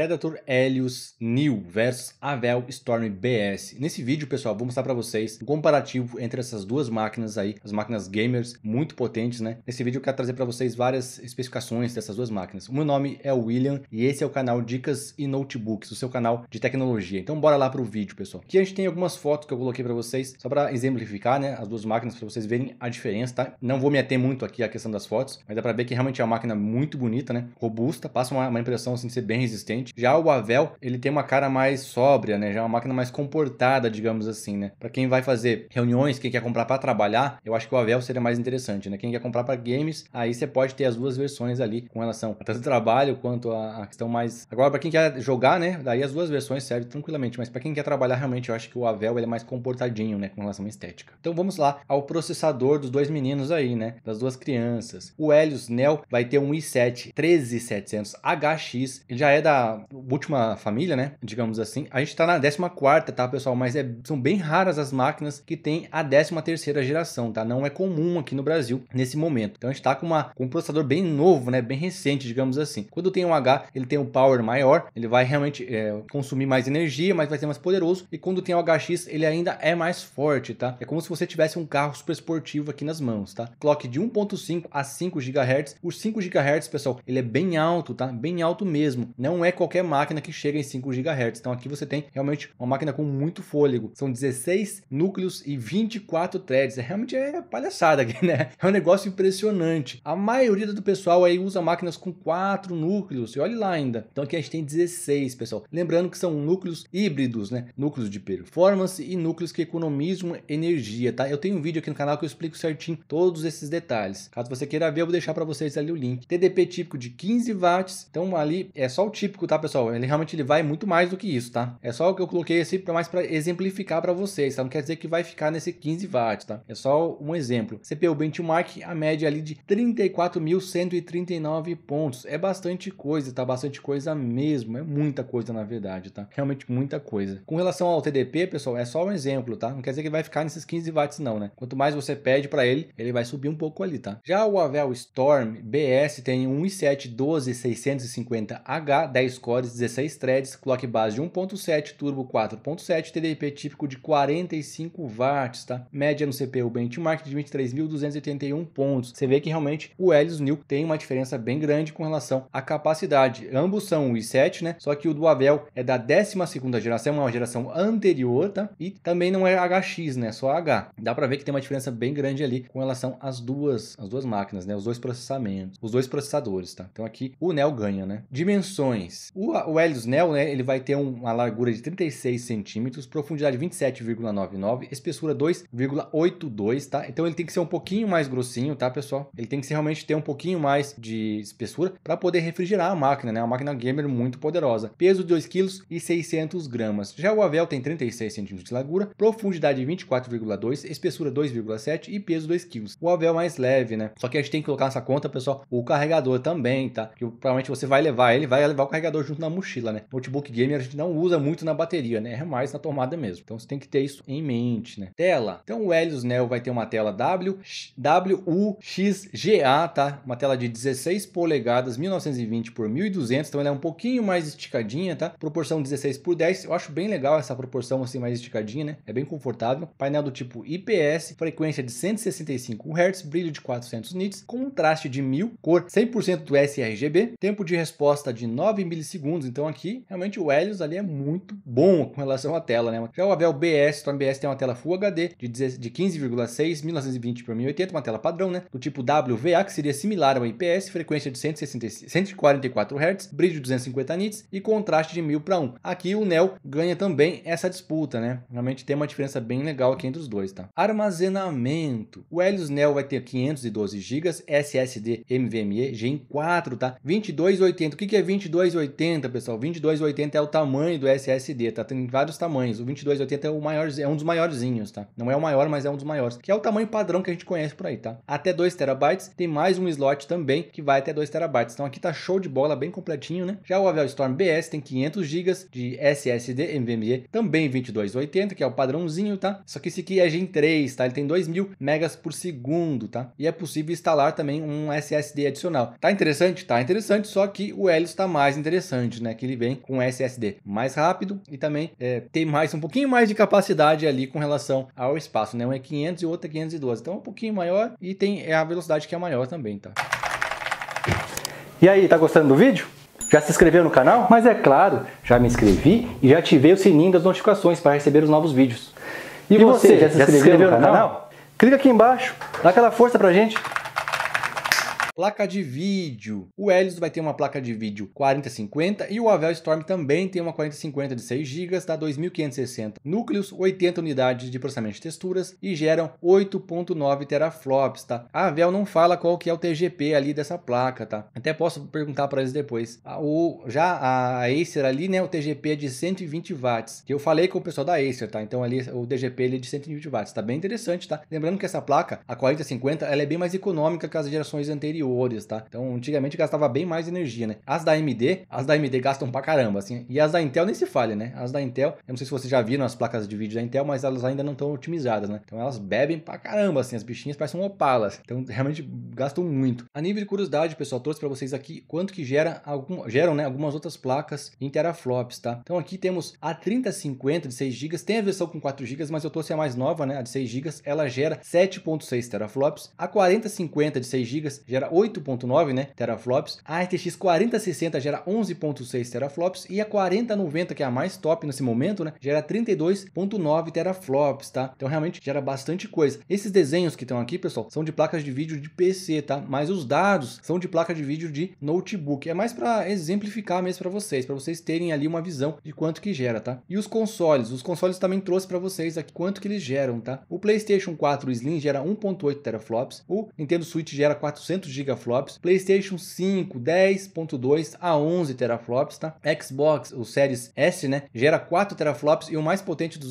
Predator Helios New versus Avel Storm BS. Nesse vídeo, pessoal, vou mostrar para vocês um comparativo entre essas duas máquinas aí, as máquinas gamers muito potentes, né? Nesse vídeo eu quero trazer para vocês várias especificações dessas duas máquinas. O meu nome é William e esse é o canal Dicas e Notebooks, o seu canal de tecnologia. Então bora lá pro vídeo, pessoal. Aqui a gente tem algumas fotos que eu coloquei para vocês, só para exemplificar, né, as duas máquinas para vocês verem a diferença, tá? Não vou me ater muito aqui à questão das fotos, mas dá para ver que realmente é uma máquina muito bonita, né? Robusta, passa uma, uma impressão assim de ser bem resistente já o Avel, ele tem uma cara mais sóbria, né? Já é uma máquina mais comportada, digamos assim, né? Para quem vai fazer reuniões, quem quer comprar para trabalhar, eu acho que o Avel seria mais interessante, né? Quem quer comprar para games, aí você pode ter as duas versões ali com relação a tanto trabalho quanto a, a questão mais. Agora, para quem quer jogar, né? Daí as duas versões servem tranquilamente, mas para quem quer trabalhar, realmente eu acho que o Avel ele é mais comportadinho, né? Com relação à estética. Então vamos lá ao processador dos dois meninos aí, né? Das duas crianças. O Helios Neo vai ter um i7 13700 HX, ele já é da última, família, né? Digamos assim. A gente tá na 14, tá, pessoal? Mas é, são bem raras as máquinas que tem a 13 geração, tá? Não é comum aqui no Brasil nesse momento. Então a gente tá com, uma, com um processador bem novo, né? Bem recente, digamos assim. Quando tem um H, ele tem um power maior, ele vai realmente é, consumir mais energia, mas vai ser mais poderoso. E quando tem o HX, ele ainda é mais forte, tá? É como se você tivesse um carro super esportivo aqui nas mãos, tá? Clock de 1.5 a 5 GHz. Os 5 GHz, pessoal, ele é bem alto, tá? Bem alto mesmo. Não é qualquer máquina que chega em 5 GHz. Então aqui você tem realmente uma máquina com muito fôlego. São 16 núcleos e 24 threads. É, realmente é palhaçada aqui, né? É um negócio impressionante. A maioria do pessoal aí usa máquinas com 4 núcleos. E olha lá ainda. Então aqui a gente tem 16, pessoal. Lembrando que são núcleos híbridos, né? Núcleos de performance e núcleos que economizam energia, tá? Eu tenho um vídeo aqui no canal que eu explico certinho todos esses detalhes. Caso você queira ver, eu vou deixar para vocês ali o link. TDP típico de 15 watts. Então ali é só o típico tá, pessoal? Ele realmente ele vai muito mais do que isso, tá? É só o que eu coloquei assim assim, mais para exemplificar para vocês, tá? Não quer dizer que vai ficar nesse 15 watts, tá? É só um exemplo. CPU benchmark, a média ali de 34.139 pontos. É bastante coisa, tá? Bastante coisa mesmo. É muita coisa, na verdade, tá? Realmente muita coisa. Com relação ao TDP, pessoal, é só um exemplo, tá? Não quer dizer que vai ficar nesses 15 watts, não, né? Quanto mais você pede para ele, ele vai subir um pouco ali, tá? Já o avell Storm BS tem um i7 12650H, 10 cores, 16 threads, clock base de 1.7, turbo 4.7, TDP típico de 45 watts, tá? Média no CPU benchmark de 23.281 pontos. Você vê que realmente o Helios New tem uma diferença bem grande com relação à capacidade. Ambos são i7, né? Só que o do Avel é da 12ª geração, é uma geração anterior, tá? E também não é HX, né? Só H. Dá para ver que tem uma diferença bem grande ali com relação às duas, as duas máquinas, né? Os dois processamentos, os dois processadores, tá? Então aqui o Neo ganha, né? Dimensões o, o Helios Neo, né, ele vai ter uma largura de 36 centímetros, profundidade 27,99, espessura 2,82, tá? Então ele tem que ser um pouquinho mais grossinho, tá, pessoal? Ele tem que ser, realmente ter um pouquinho mais de espessura para poder refrigerar a máquina, né? Uma máquina gamer muito poderosa. Peso 2 kg e 600 gramas. Já o Avel tem 36 centímetros de largura, profundidade 24,2, espessura 2,7 e peso 2 kg. O Avel é mais leve, né? Só que a gente tem que colocar nessa conta, pessoal, o carregador também, tá? Que provavelmente você vai levar ele, vai levar o carregador junto na mochila, né? Notebook gamer a gente não usa muito na bateria, né? É mais na tomada mesmo. Então você tem que ter isso em mente, né? Tela. Então o Helios Neo vai ter uma tela W, WUXGA, tá? Uma tela de 16 polegadas, 1920 por 1200, então ela é um pouquinho mais esticadinha, tá? Proporção 16 por 10, eu acho bem legal essa proporção assim mais esticadinha, né? É bem confortável. Painel do tipo IPS, frequência de 165 Hz, brilho de 400 nits, contraste de 1000, cor 100% do sRGB, tempo de resposta de 9 milissegundos segundos. Então aqui, realmente o Helios ali é muito bom com relação à tela, né? Já é o Avel BS, o BS tem uma tela Full HD de 15,6, 1920 x 1080, uma tela padrão, né? Do tipo WVA, que seria similar ao IPS, frequência de 160, 144 Hz, brilho de 250 nits e contraste de 1000 para 1. Aqui o Neo ganha também essa disputa, né? Realmente tem uma diferença bem legal aqui entre os dois, tá? Armazenamento. O Helios Neo vai ter 512 GB, SSD NVMe Gen 4, tá? 2280. O que que é 2280? 2280, pessoal. 2280 é o tamanho do SSD, tá? Tem vários tamanhos. O 2280 é o maior, é um dos maiorzinhos, tá? Não é o maior, mas é um dos maiores, que é o tamanho padrão que a gente conhece por aí, tá? Até 2 terabytes, tem mais um slot também que vai até 2 terabytes. Então aqui tá show de bola, bem completinho, né? Já o Avel Storm BS tem 500 GB de SSD NVMe, também 2280, que é o padrãozinho, tá? Só que esse aqui é Gen 3, tá? Ele tem 2000 megas por segundo, tá? E é possível instalar também um SSD adicional. Tá interessante? Tá interessante, só que o Helios tá mais interessante interessante, né? Que ele vem com SSD mais rápido e também é, tem mais um pouquinho mais de capacidade ali com relação ao espaço, né? Um é 500 e outro é 512, então é um pouquinho maior e tem é a velocidade que é maior também, tá? E aí, tá gostando do vídeo? Já se inscreveu no canal? Mas é claro, já me inscrevi e já ativei o sininho das notificações para receber os novos vídeos. E, e você, você, já se inscreveu, já se inscreveu no, no, canal? canal? Clica aqui embaixo, dá aquela força pra gente. Placa de vídeo. O Helios vai ter uma placa de vídeo 4050 e o Avel Storm também tem uma 4050 de 6 GB, dá 2560 núcleos, 80 unidades de processamento de texturas e geram 8.9 teraflops, tá? A Avel não fala qual que é o TGP ali dessa placa, tá? Até posso perguntar para eles depois. O, já a Acer ali, né, o TGP é de 120 watts, que eu falei com o pessoal da Acer, tá? Então ali o TGP ele é de 120 watts, tá bem interessante, tá? Lembrando que essa placa, a 4050, ela é bem mais econômica que as gerações anteriores valores, tá? Então, antigamente gastava bem mais energia, né? As da AMD, as da AMD gastam pra caramba, assim. E as da Intel nem se falha, né? As da Intel, eu não sei se vocês já viram as placas de vídeo da Intel, mas elas ainda não estão otimizadas, né? Então elas bebem pra caramba, assim. As bichinhas parecem opalas. Assim. Então, realmente gastam muito. A nível de curiosidade, pessoal, trouxe para vocês aqui quanto que gera algum, geram, né, algumas outras placas em teraflops, tá? Então aqui temos a 3050 de 6 GB, tem a versão com 4 GB, mas eu trouxe a mais nova, né, a de 6 GB, ela gera 7.6 teraflops. A 4050 de 6 GB gera 8.9 né, teraflops, a RTX 4060 gera 11.6 teraflops e a 4090, que é a mais top nesse momento, né, gera 32.9 teraflops, tá? Então realmente gera bastante coisa. Esses desenhos que estão aqui, pessoal, são de placas de vídeo de PC, tá? Mas os dados são de placa de vídeo de notebook. É mais para exemplificar mesmo para vocês, para vocês terem ali uma visão de quanto que gera, tá? E os consoles, os consoles também trouxe para vocês aqui quanto que eles geram, tá? O PlayStation 4 Slim gera 1.8 teraflops, o Nintendo Switch gera 400 gigaflops, PlayStation 5 10.2 a 11 teraflops, tá? Xbox, o Series S, né, gera 4 teraflops e o mais potente do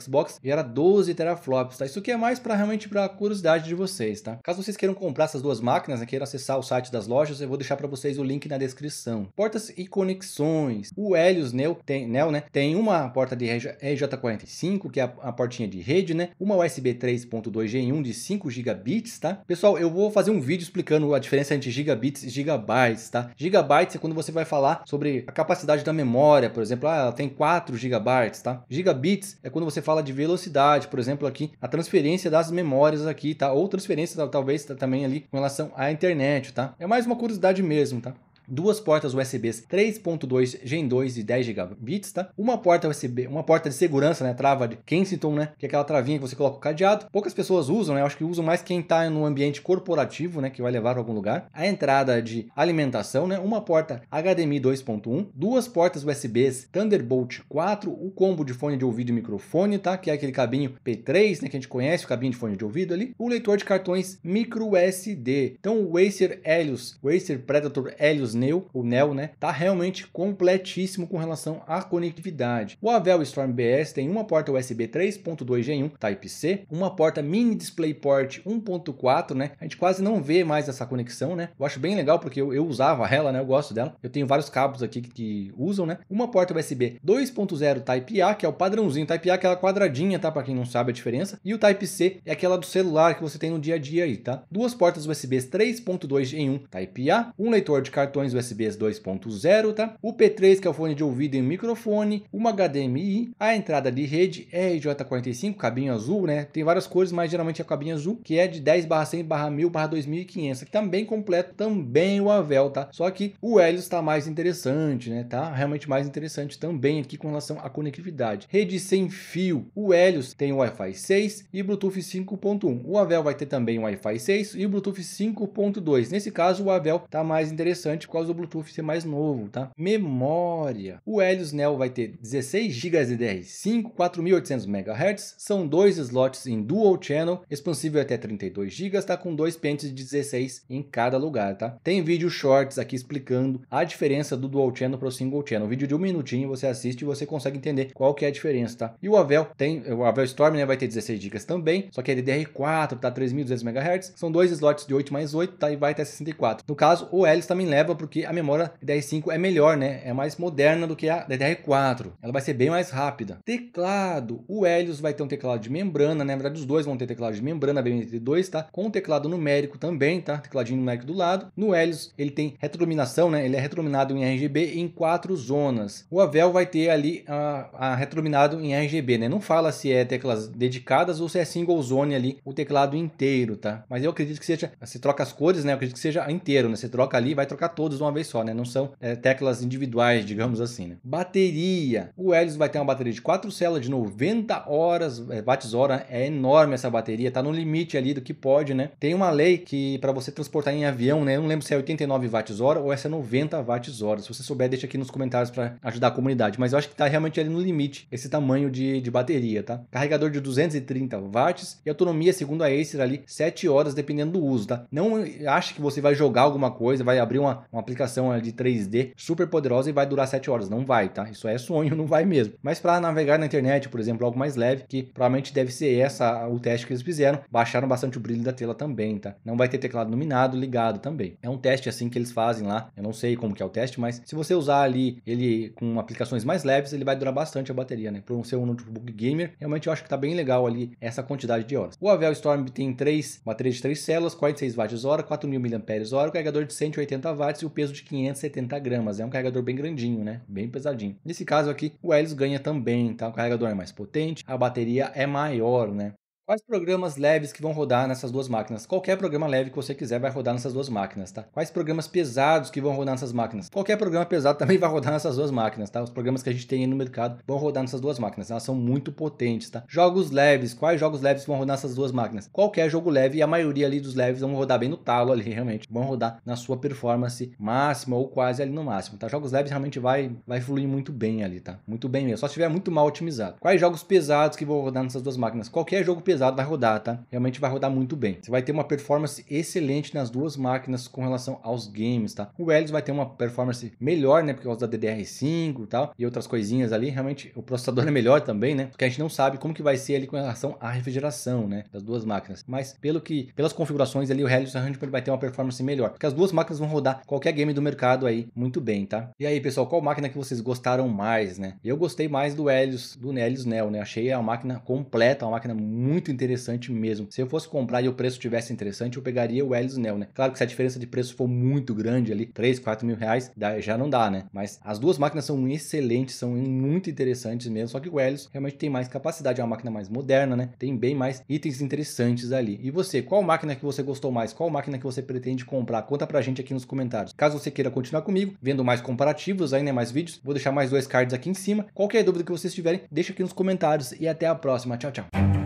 Xbox gera 12 teraflops, tá? Isso aqui é mais para realmente para curiosidade de vocês, tá? Caso vocês queiram comprar essas duas máquinas, né, queiram acessar o site das lojas, eu vou deixar para vocês o link na descrição. Portas e conexões. O Helios Neo tem, Neo, né, tem uma porta de RJ45, que é a, a portinha de rede, né? Uma USB 3.2 Gen 1 de 5 gigabits, tá? Pessoal, eu vou fazer um vídeo explicando a diferença entre gigabits e gigabytes, tá? Gigabytes é quando você vai falar sobre a capacidade da memória, por exemplo, ah, ela tem 4 gigabytes, tá? Gigabits é quando você fala de velocidade, por exemplo, aqui, a transferência das memórias aqui, tá? Ou transferência talvez também ali com relação à internet, tá? É mais uma curiosidade mesmo, tá? duas portas USB 3.2 Gen 2 de 10 gigabits, tá? Uma porta USB, uma porta de segurança, né, trava de Kensington, né, que é aquela travinha que você coloca o cadeado. Poucas pessoas usam, né? Eu acho que usam mais quem está no ambiente corporativo, né, que vai levar para algum lugar. A entrada de alimentação, né, uma porta HDMI 2.1, duas portas USBs Thunderbolt 4, o combo de fone de ouvido e microfone, tá? Que é aquele cabinho P3, né, que a gente conhece, o cabinho de fone de ouvido ali. O leitor de cartões micro SD. Então o Acer Helios, o Acer Predator Helios Windows Neo, ou Neo, né, tá realmente completíssimo com relação à conectividade. O Avel Storm BS tem uma porta USB 3.2 Gen 1 Type-C, uma porta Mini DisplayPort 1.4, né, a gente quase não vê mais essa conexão, né, eu acho bem legal porque eu, eu usava ela, né, eu gosto dela, eu tenho vários cabos aqui que, que usam, né, uma porta USB 2.0 Type-A, que é o padrãozinho, Type-A é aquela quadradinha, tá, para quem não sabe a diferença, e o Type-C é aquela do celular que você tem no dia a dia aí, tá, duas portas USB 3.2 em 1 Type-A, um leitor de cartões USB 2.0, tá? O P3, que é o fone de ouvido e microfone, uma HDMI, a entrada de rede RJ45, cabinho azul, né? Tem várias cores, mas geralmente é a cabinha azul, que é de 10 barra 100 barra 1000 barra 2500, também completo, também o Avel, tá? Só que o Helios tá mais interessante, né? Tá realmente mais interessante também aqui com relação à conectividade. Rede sem fio, o Helios tem Wi-Fi 6 e Bluetooth 5.1. O Avel vai ter também Wi-Fi 6 e Bluetooth 5.2. Nesse caso, o Avel tá mais interessante causa do Bluetooth ser mais novo, tá? Memória. O Helios Neo vai ter 16 GB DDR5, 4800 MHz, são dois slots em dual channel, expansível até 32 GB, tá com dois pentes de 16 em cada lugar, tá? Tem vídeo shorts aqui explicando a diferença do dual channel para o single channel. vídeo de um minutinho você assiste e você consegue entender qual que é a diferença, tá? E o Avel tem, o Avel Storm, né, vai ter 16 GB também, só que é DDR4, tá 3200 MHz, são dois slots de 8 mais 8, tá? E vai até 64. No caso, o Helios também leva porque a memória DDR5 é melhor, né? É mais moderna do que a DDR4. Ela vai ser bem mais rápida. Teclado. O Helios vai ter um teclado de membrana, né? Na verdade, os dois vão ter teclado de membrana, BMT2, tá? Com teclado numérico também, tá? Tecladinho numérico do lado. No Helios, ele tem retroiluminação, né? Ele é retroiluminado em RGB em quatro zonas. O Avel vai ter ali a, a retroiluminado em RGB, né? Não fala se é teclas dedicadas ou se é single zone ali, o teclado inteiro, tá? Mas eu acredito que seja, você troca as cores, né? Eu acredito que seja inteiro, né? Você troca ali, vai trocar todo todas de uma vez só, né? Não são é, teclas individuais, digamos assim. Né? Bateria. O Helios vai ter uma bateria de 4 células de 90 horas, é, watts-hora. É enorme essa bateria, tá no limite ali do que pode, né? Tem uma lei que para você transportar em avião, né? Eu não lembro se é 89 watts-hora ou essa é 90 watts-hora. Se você souber, deixa aqui nos comentários para ajudar a comunidade. Mas eu acho que tá realmente ali no limite esse tamanho de, de bateria, tá? Carregador de 230 watts e autonomia, segundo a Acer, ali 7 horas dependendo do uso, tá? Não acha que você vai jogar alguma coisa, vai abrir uma, uma aplicação de 3D super poderosa e vai durar 7 horas. Não vai, tá? Isso é sonho, não vai mesmo. Mas para navegar na internet, por exemplo, algo mais leve, que provavelmente deve ser essa o teste que eles fizeram, baixaram bastante o brilho da tela também, tá? Não vai ter teclado iluminado ligado também. É um teste assim que eles fazem lá. Eu não sei como que é o teste, mas se você usar ali ele com aplicações mais leves, ele vai durar bastante a bateria, né? Para ser um notebook gamer, realmente eu acho que tá bem legal ali essa quantidade de horas. O Avel Storm tem três baterias de três células, 46 watts hora, 4.000 mAh, carregador de 180 watts e o peso de 570 gramas. É um carregador bem grandinho, né? Bem pesadinho. Nesse caso aqui, o Helios ganha também, tá? O carregador é mais potente, a bateria é maior, né? Quais programas leves que vão rodar nessas duas máquinas? Qualquer programa leve que você quiser vai rodar nessas duas máquinas, tá? Quais programas pesados que vão rodar nessas máquinas? Qualquer programa pesado também vai rodar nessas duas máquinas, tá? Os programas que a gente tem aí no mercado vão rodar nessas duas máquinas, elas são muito potentes, tá? Jogos leves, quais jogos leves vão rodar nessas duas máquinas? Qualquer jogo leve e a maioria ali dos leves vão rodar bem no talo ali, realmente. Vão rodar na sua performance máxima ou quase ali no máximo, tá? Jogos leves realmente vai, vai fluir muito bem ali, tá? Muito bem mesmo, só se tiver muito mal otimizado. Quais jogos pesados que vão rodar nessas duas máquinas? Qualquer jogo pesado pesado vai rodar, tá? Realmente vai rodar muito bem. Você vai ter uma performance excelente nas duas máquinas com relação aos games, tá? O Helios vai ter uma performance melhor, né? Por causa da DDR5 e tal, e outras coisinhas ali. Realmente, o processador é melhor também, né? Porque a gente não sabe como que vai ser ali com relação à refrigeração, né? Das duas máquinas. Mas pelo que, pelas configurações ali, o Helios Arrangement vai ter uma performance melhor. Porque as duas máquinas vão rodar qualquer game do mercado aí muito bem, tá? E aí, pessoal, qual máquina que vocês gostaram mais, né? Eu gostei mais do Helios, do Helios Neo, né? Achei a máquina completa, uma máquina muito interessante mesmo. Se eu fosse comprar e o preço tivesse interessante, eu pegaria o Helios Neo, né? Claro que se a diferença de preço for muito grande ali, 3, 4 mil reais, já não dá, né? Mas as duas máquinas são excelentes, são muito interessantes mesmo, só que o Helios realmente tem mais capacidade, é uma máquina mais moderna, né? Tem bem mais itens interessantes ali. E você, qual máquina que você gostou mais? Qual máquina que você pretende comprar? Conta pra gente aqui nos comentários. Caso você queira continuar comigo, vendo mais comparativos aí, né? Mais vídeos, vou deixar mais dois cards aqui em cima. Qualquer dúvida que vocês tiverem, deixa aqui nos comentários e até a próxima. Tchau, tchau.